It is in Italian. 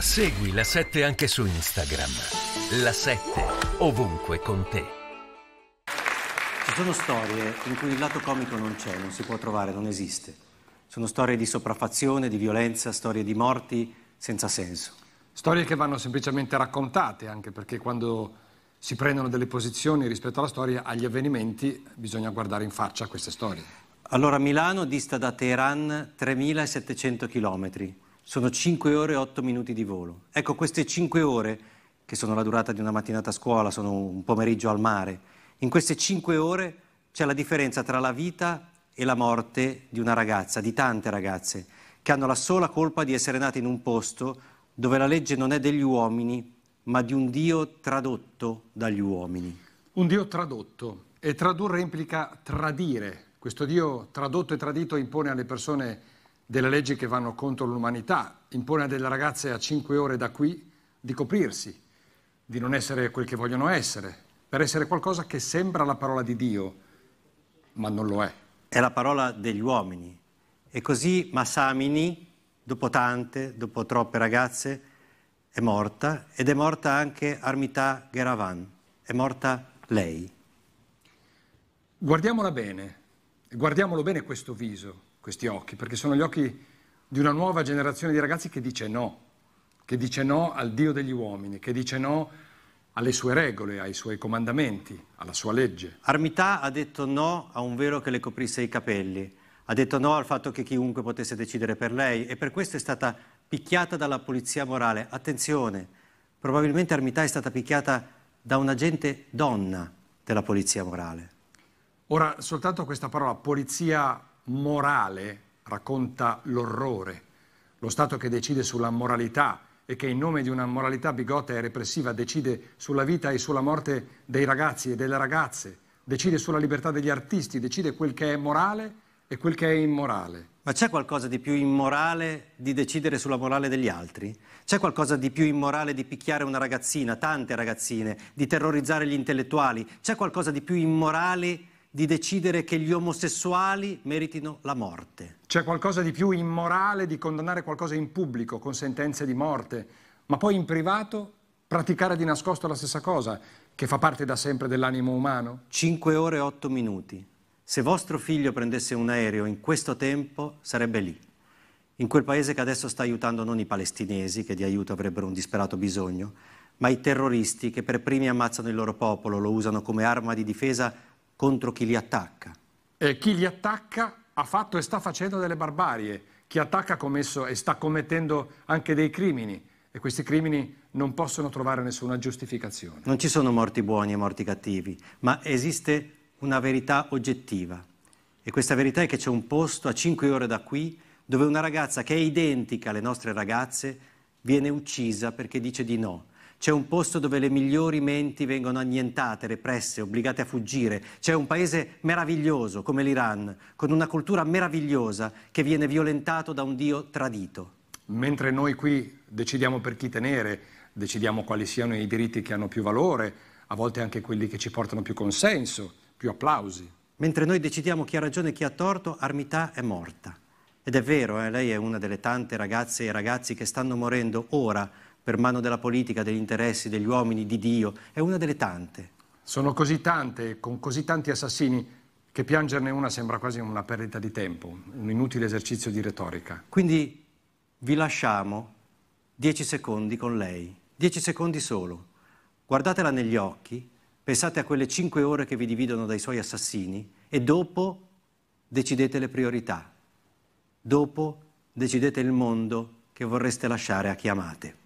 Segui la 7 anche su Instagram. La 7 ovunque con te. Ci sono storie in cui il lato comico non c'è, non si può trovare, non esiste. Sono storie di sopraffazione, di violenza, storie di morti senza senso. Storie che vanno semplicemente raccontate, anche perché quando si prendono delle posizioni rispetto alla storia, agli avvenimenti, bisogna guardare in faccia queste storie. Allora Milano dista da Teheran 3700 chilometri sono 5 ore e 8 minuti di volo. Ecco, queste 5 ore, che sono la durata di una mattinata a scuola, sono un pomeriggio al mare, in queste 5 ore c'è la differenza tra la vita e la morte di una ragazza, di tante ragazze, che hanno la sola colpa di essere nate in un posto dove la legge non è degli uomini, ma di un Dio tradotto dagli uomini. Un Dio tradotto. E tradurre implica tradire. Questo Dio tradotto e tradito impone alle persone delle leggi che vanno contro l'umanità, impone a delle ragazze a 5 ore da qui di coprirsi, di non essere quel che vogliono essere, per essere qualcosa che sembra la parola di Dio, ma non lo è. È la parola degli uomini. E così Massamini, dopo tante, dopo troppe ragazze, è morta ed è morta anche Armita Geravan, è morta lei. Guardiamola bene, guardiamolo bene questo viso questi occhi, perché sono gli occhi di una nuova generazione di ragazzi che dice no, che dice no al Dio degli uomini, che dice no alle sue regole, ai suoi comandamenti, alla sua legge. Armità ha detto no a un velo che le coprisse i capelli, ha detto no al fatto che chiunque potesse decidere per lei e per questo è stata picchiata dalla polizia morale. Attenzione, probabilmente Armità è stata picchiata da un agente donna della polizia morale. Ora, soltanto questa parola polizia morale racconta l'orrore, lo Stato che decide sulla moralità e che in nome di una moralità bigotta e repressiva decide sulla vita e sulla morte dei ragazzi e delle ragazze, decide sulla libertà degli artisti, decide quel che è morale e quel che è immorale. Ma c'è qualcosa di più immorale di decidere sulla morale degli altri? C'è qualcosa di più immorale di picchiare una ragazzina, tante ragazzine, di terrorizzare gli intellettuali? C'è qualcosa di più immorale di decidere che gli omosessuali meritino la morte. C'è qualcosa di più immorale di condannare qualcosa in pubblico con sentenze di morte, ma poi in privato praticare di nascosto la stessa cosa, che fa parte da sempre dell'animo umano? Cinque ore e otto minuti. Se vostro figlio prendesse un aereo in questo tempo, sarebbe lì, in quel paese che adesso sta aiutando non i palestinesi, che di aiuto avrebbero un disperato bisogno, ma i terroristi che per primi ammazzano il loro popolo, lo usano come arma di difesa contro chi li attacca. E chi li attacca ha fatto e sta facendo delle barbarie, chi attacca ha commesso e sta commettendo anche dei crimini e questi crimini non possono trovare nessuna giustificazione. Non ci sono morti buoni e morti cattivi, ma esiste una verità oggettiva e questa verità è che c'è un posto a 5 ore da qui dove una ragazza che è identica alle nostre ragazze viene uccisa perché dice di no c'è un posto dove le migliori menti vengono annientate, represse, obbligate a fuggire. C'è un paese meraviglioso come l'Iran, con una cultura meravigliosa che viene violentato da un Dio tradito. Mentre noi qui decidiamo per chi tenere, decidiamo quali siano i diritti che hanno più valore, a volte anche quelli che ci portano più consenso, più applausi. Mentre noi decidiamo chi ha ragione e chi ha torto, Armità è morta. Ed è vero, eh, lei è una delle tante ragazze e ragazzi che stanno morendo ora per mano della politica, degli interessi, degli uomini, di Dio, è una delle tante. Sono così tante, con così tanti assassini, che piangerne una sembra quasi una perdita di tempo, un inutile esercizio di retorica. Quindi vi lasciamo dieci secondi con lei, dieci secondi solo. Guardatela negli occhi, pensate a quelle cinque ore che vi dividono dai suoi assassini e dopo decidete le priorità. Dopo decidete il mondo che vorreste lasciare a chi amate.